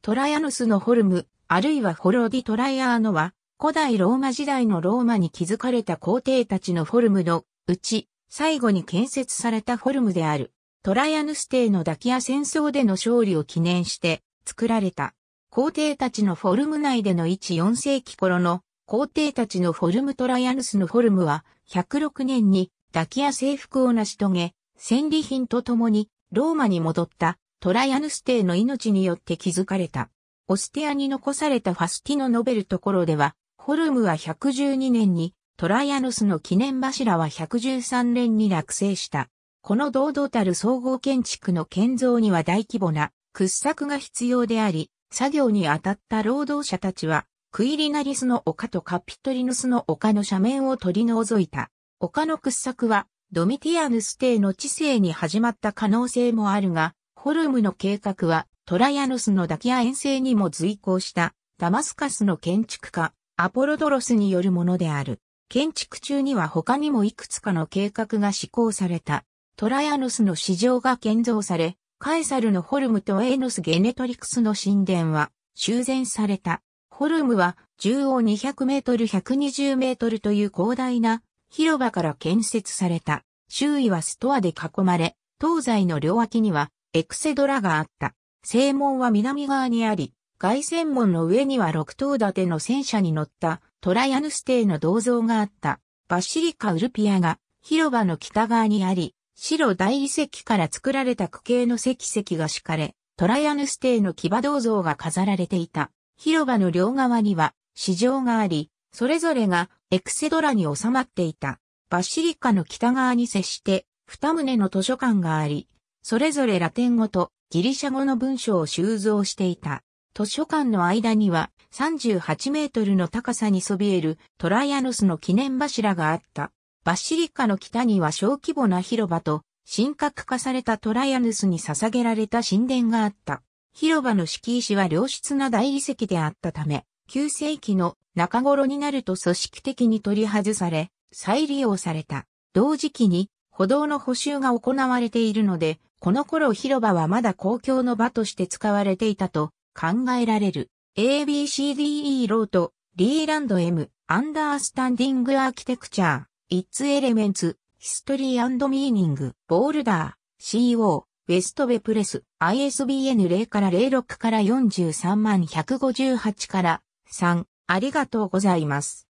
トライアヌスのホルム、あるいはホロディ・トライアーノは、古代ローマ時代のローマに築かれた皇帝たちのフォルムのうち、最後に建設されたフォルムである、トライアヌス帝のダキア戦争での勝利を記念して作られた。皇帝たちのフォルム内での14世紀頃の皇帝たちのフォルムトライアヌスのフォルムは106年にダキア征服を成し遂げ、戦利品と共にローマに戻ったトライアヌス帝の命によって築かれた。オステアに残されたファスティの述べるところでは、ホルムは112年に、トライアヌスの記念柱は113年に落成した。この堂々たる総合建築の建造には大規模な掘削が必要であり、作業に当たった労働者たちは、クイリナリスの丘とカピトリヌスの丘の斜面を取り除いた。丘の掘削は、ドミティアヌス帝の知性に始まった可能性もあるが、ホルムの計画は、トライアヌスのダキア遠征にも随行した、ダマスカスの建築家、アポロドロスによるものである。建築中には他にもいくつかの計画が施行された。トライアヌスの市場が建造され、カエサルのホルムとエーノス・ゲネトリクスの神殿は修繕された。ホルムは縦横200メートル120メートルという広大な広場から建設された。周囲はストアで囲まれ、東西の両脇にはエクセドラがあった。正門は南側にあり、外線門の上には六頭立ての戦車に乗ったトライアヌス帝の銅像があった。バシリカ・ウルピアが広場の北側にあり、白大理石から作られた区形の石石が敷かれ、トライアヌス帝の騎馬銅像が飾られていた。広場の両側には市場があり、それぞれがエクセドラに収まっていた。バシリカの北側に接して、二棟の図書館があり、それぞれラテン語とギリシャ語の文章を収蔵していた。図書館の間には38メートルの高さにそびえるトライアノスの記念柱があった。バシリカの北には小規模な広場と神格化されたトライアヌスに捧げられた神殿があった。広場の敷石は良質な大理石であったため、9世紀の中頃になると組織的に取り外され、再利用された。同時期に歩道の補修が行われているので、この頃広場はまだ公共の場として使われていたと考えられる。ABCDE ロート、リーランド M、アンダースタンディングアーキテクチャー、Its Elements、History and Meaning、ボールダー、CO、ウェストベプレス、ISBN 0から06から43万158から3、ありがとうございます。